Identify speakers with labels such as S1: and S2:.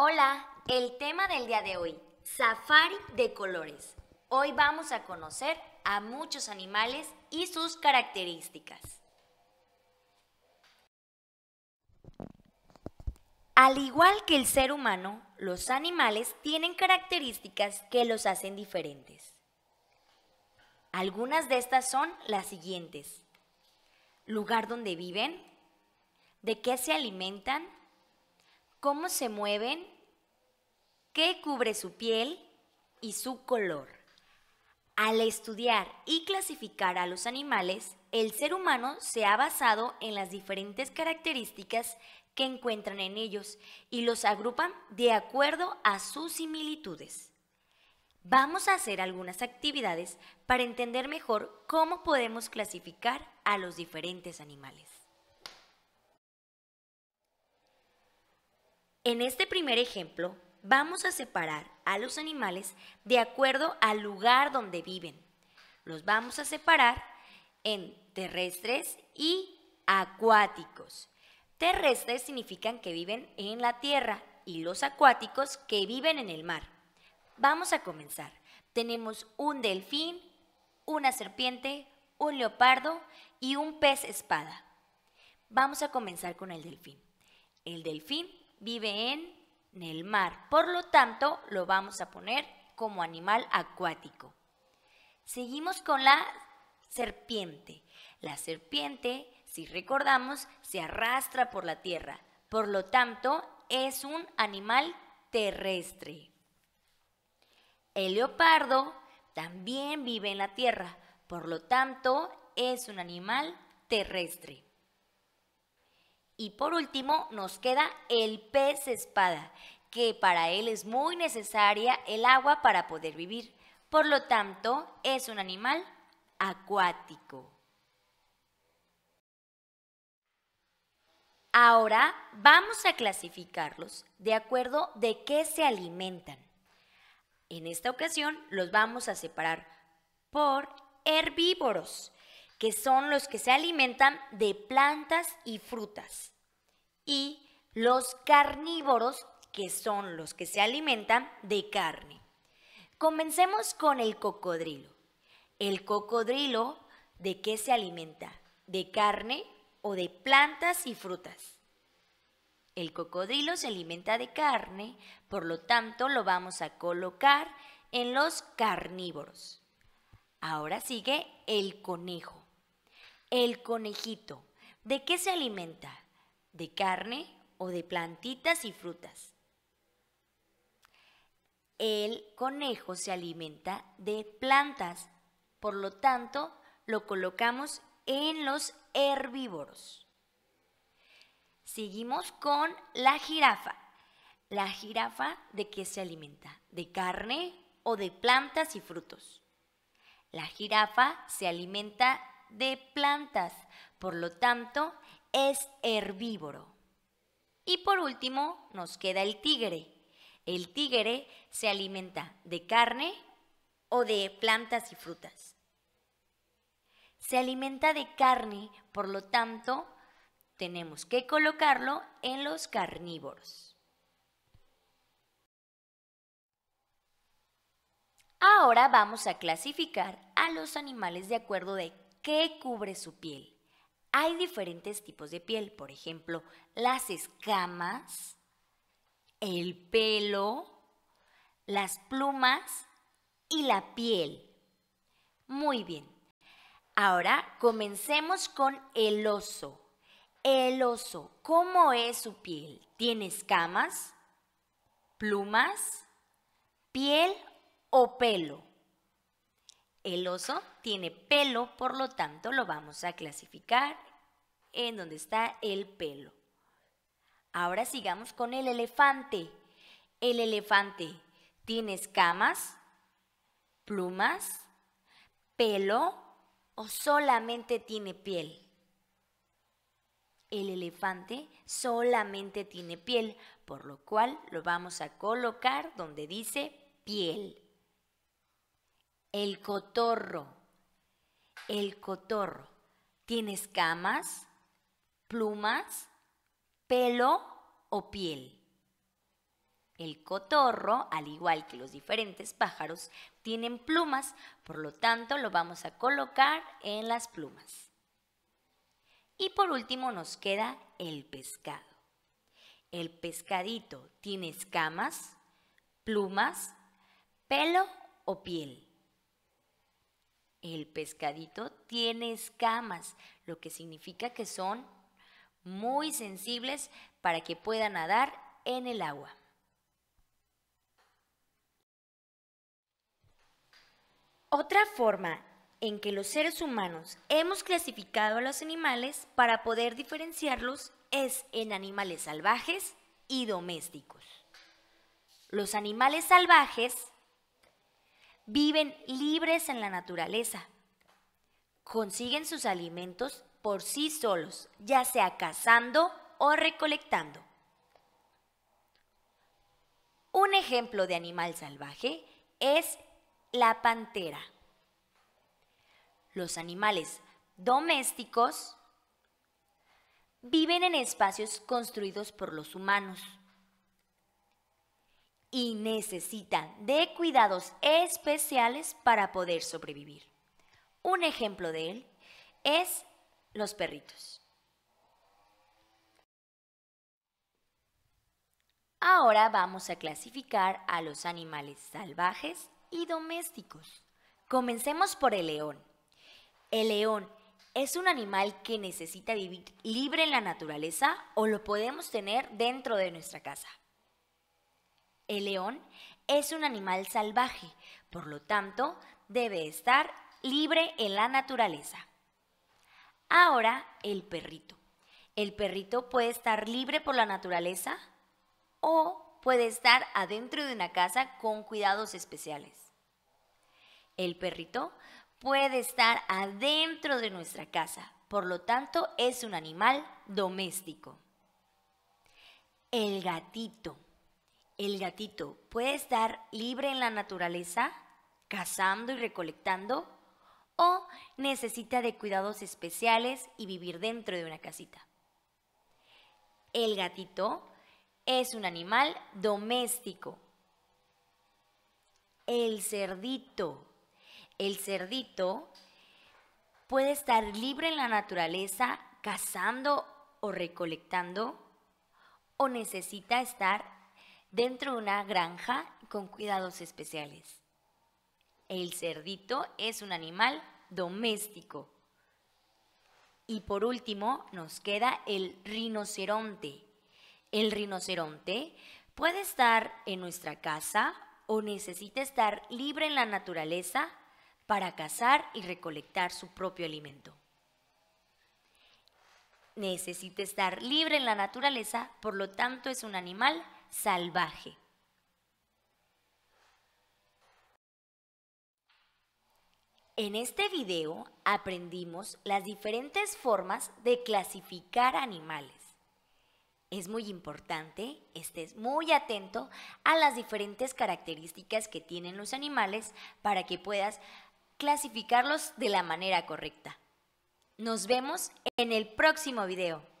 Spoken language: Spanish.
S1: Hola, el tema del día de hoy, safari de colores. Hoy vamos a conocer a muchos animales y sus características. Al igual que el ser humano, los animales tienen características que los hacen diferentes. Algunas de estas son las siguientes. Lugar donde viven, de qué se alimentan, cómo se mueven, qué cubre su piel y su color. Al estudiar y clasificar a los animales, el ser humano se ha basado en las diferentes características que encuentran en ellos y los agrupan de acuerdo a sus similitudes. Vamos a hacer algunas actividades para entender mejor cómo podemos clasificar a los diferentes animales. En este primer ejemplo, vamos a separar a los animales de acuerdo al lugar donde viven. Los vamos a separar en terrestres y acuáticos. Terrestres significan que viven en la tierra y los acuáticos que viven en el mar. Vamos a comenzar. Tenemos un delfín, una serpiente, un leopardo y un pez espada. Vamos a comenzar con el delfín. El delfín vive en el mar, por lo tanto lo vamos a poner como animal acuático. Seguimos con la serpiente. La serpiente, si recordamos, se arrastra por la tierra, por lo tanto es un animal terrestre. El leopardo también vive en la tierra, por lo tanto es un animal terrestre. Y por último nos queda el pez espada, que para él es muy necesaria el agua para poder vivir. Por lo tanto, es un animal acuático. Ahora vamos a clasificarlos de acuerdo de qué se alimentan. En esta ocasión los vamos a separar por herbívoros, que son los que se alimentan de plantas y frutas, y los carnívoros, que son los que se alimentan de carne. Comencemos con el cocodrilo. El cocodrilo, ¿de qué se alimenta? ¿De carne o de plantas y frutas? El cocodrilo se alimenta de carne, por lo tanto lo vamos a colocar en los carnívoros. Ahora sigue el conejo. El conejito. ¿De qué se alimenta? ¿De carne o de plantitas y frutas? El conejo se alimenta de plantas, por lo tanto lo colocamos en los herbívoros. Seguimos con la jirafa. La jirafa de qué se alimenta? ¿De carne o de plantas y frutos? La jirafa se alimenta de plantas, por lo tanto es herbívoro. Y por último nos queda el tigre. El tigre se alimenta de carne o de plantas y frutas. Se alimenta de carne, por lo tanto tenemos que colocarlo en los carnívoros. Ahora vamos a clasificar a los animales de acuerdo de ¿Qué cubre su piel? Hay diferentes tipos de piel, por ejemplo, las escamas, el pelo, las plumas y la piel. Muy bien. Ahora comencemos con el oso. El oso, ¿cómo es su piel? ¿Tiene escamas, plumas, piel o pelo? El oso tiene pelo, por lo tanto lo vamos a clasificar en donde está el pelo. Ahora sigamos con el elefante. El elefante tiene escamas, plumas, pelo o solamente tiene piel. El elefante solamente tiene piel, por lo cual lo vamos a colocar donde dice piel. El cotorro. El cotorro. Tiene escamas, plumas, pelo o piel. El cotorro, al igual que los diferentes pájaros, tienen plumas, por lo tanto lo vamos a colocar en las plumas. Y por último nos queda el pescado. El pescadito tiene escamas, plumas, pelo o piel el pescadito tiene escamas, lo que significa que son muy sensibles para que pueda nadar en el agua. Otra forma en que los seres humanos hemos clasificado a los animales para poder diferenciarlos es en animales salvajes y domésticos. Los animales salvajes viven libres en la naturaleza. Consiguen sus alimentos por sí solos, ya sea cazando o recolectando. Un ejemplo de animal salvaje es la pantera. Los animales domésticos viven en espacios construidos por los humanos y necesitan de cuidados especiales para poder sobrevivir. Un ejemplo de él es los perritos. Ahora vamos a clasificar a los animales salvajes y domésticos. Comencemos por el león. El león es un animal que necesita vivir libre en la naturaleza o lo podemos tener dentro de nuestra casa. El león es un animal salvaje, por lo tanto, debe estar libre en la naturaleza. Ahora, el perrito. El perrito puede estar libre por la naturaleza o puede estar adentro de una casa con cuidados especiales. El perrito puede estar adentro de nuestra casa, por lo tanto es un animal doméstico. El gatito el gatito puede estar libre en la naturaleza, cazando y recolectando, o necesita de cuidados especiales y vivir dentro de una casita. El gatito es un animal doméstico. El cerdito. El cerdito puede estar libre en la naturaleza, cazando o recolectando, o necesita estar dentro de una granja con cuidados especiales. El cerdito es un animal doméstico. Y por último nos queda el rinoceronte. El rinoceronte puede estar en nuestra casa o necesita estar libre en la naturaleza para cazar y recolectar su propio alimento. Necesita estar libre en la naturaleza, por lo tanto es un animal salvaje. En este video aprendimos las diferentes formas de clasificar animales. Es muy importante, estés muy atento a las diferentes características que tienen los animales para que puedas clasificarlos de la manera correcta. Nos vemos en el próximo video.